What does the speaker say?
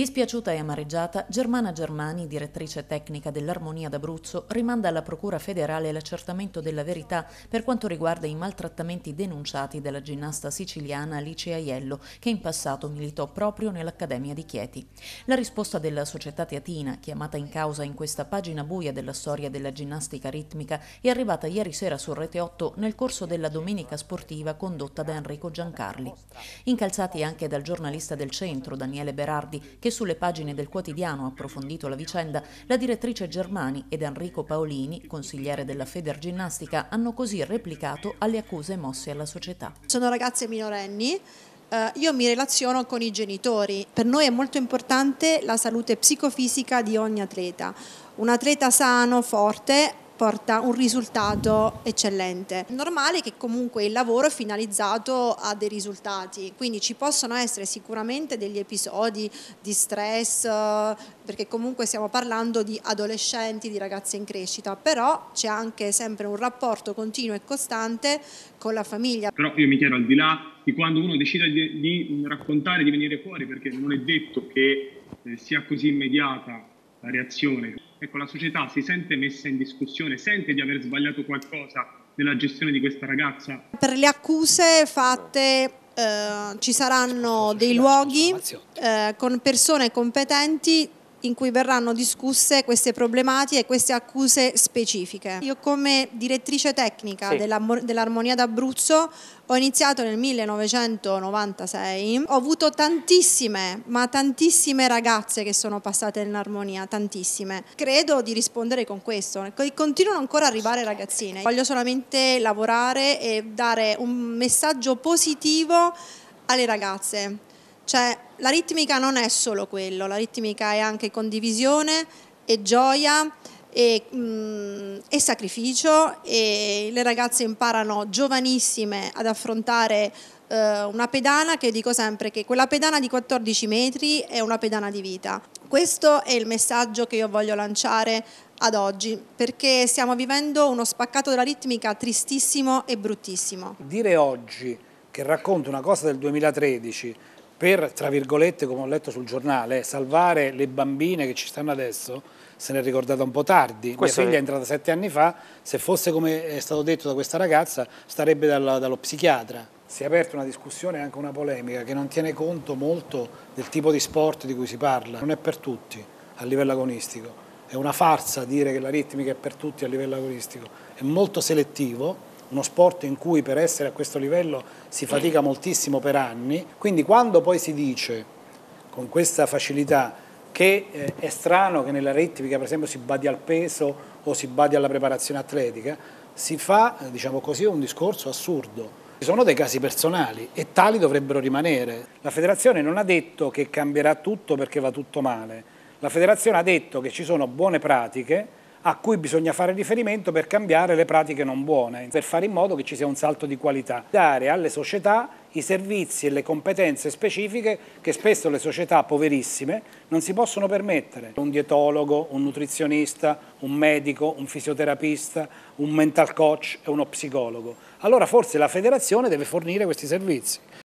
Dispiaciuta e amareggiata, Germana Germani, direttrice tecnica dell'Armonia d'Abruzzo, rimanda alla Procura federale l'accertamento della verità per quanto riguarda i maltrattamenti denunciati dalla ginnasta siciliana Alice Aiello, che in passato militò proprio nell'Accademia di Chieti. La risposta della società teatina, chiamata in causa in questa pagina buia della storia della ginnastica ritmica, è arrivata ieri sera su Rete 8 nel corso della domenica sportiva condotta da Enrico Giancarli. Incalzati anche dal giornalista del centro Daniele Berardi, che che sulle pagine del quotidiano ha approfondito la vicenda, la direttrice Germani ed Enrico Paolini, consigliere della Federginnastica, hanno così replicato alle accuse mosse alla società. Sono ragazze minorenni Uh, io mi relaziono con i genitori. Per noi è molto importante la salute psicofisica di ogni atleta. Un atleta sano, forte, porta un risultato eccellente. È Normale che comunque il lavoro è finalizzato a dei risultati, quindi ci possono essere sicuramente degli episodi di stress, eh, perché comunque stiamo parlando di adolescenti, di ragazze in crescita, però c'è anche sempre un rapporto continuo e costante con la famiglia. Però io mi chiedo al di là di quando uno decide di, di raccontare, di venire fuori, perché non è detto che eh, sia così immediata la reazione ecco, la società si sente messa in discussione, sente di aver sbagliato qualcosa nella gestione di questa ragazza? Per le accuse fatte eh, ci saranno dei luoghi eh, con persone competenti in cui verranno discusse queste problematiche e queste accuse specifiche. Io come direttrice tecnica sì. dell'Armonia d'Abruzzo ho iniziato nel 1996, ho avuto tantissime, ma tantissime ragazze che sono passate in armonia, tantissime. Credo di rispondere con questo, continuano ancora a arrivare ragazzine. Voglio solamente lavorare e dare un messaggio positivo alle ragazze cioè, la ritmica non è solo quello, la ritmica è anche condivisione e gioia e, mm, e sacrificio e le ragazze imparano giovanissime ad affrontare eh, una pedana che dico sempre che quella pedana di 14 metri è una pedana di vita. Questo è il messaggio che io voglio lanciare ad oggi, perché stiamo vivendo uno spaccato della ritmica tristissimo e bruttissimo. Dire oggi che racconto una cosa del 2013 per, tra virgolette, come ho letto sul giornale, salvare le bambine che ci stanno adesso, se n'è ricordata un po' tardi. Questo figlia è entrata sette anni fa, se fosse come è stato detto da questa ragazza, starebbe dalla, dallo psichiatra. Si è aperta una discussione e anche una polemica che non tiene conto molto del tipo di sport di cui si parla. Non è per tutti a livello agonistico. È una farsa dire che la ritmica è per tutti a livello agonistico. È molto selettivo uno sport in cui per essere a questo livello si fatica moltissimo per anni, quindi quando poi si dice con questa facilità che eh, è strano che nella rettifica per esempio si badi al peso o si badi alla preparazione atletica, si fa, diciamo così, un discorso assurdo. Ci sono dei casi personali e tali dovrebbero rimanere. La federazione non ha detto che cambierà tutto perché va tutto male. La federazione ha detto che ci sono buone pratiche a cui bisogna fare riferimento per cambiare le pratiche non buone, per fare in modo che ci sia un salto di qualità, dare alle società i servizi e le competenze specifiche che spesso le società poverissime non si possono permettere. Un dietologo, un nutrizionista, un medico, un fisioterapista, un mental coach e uno psicologo. Allora forse la federazione deve fornire questi servizi.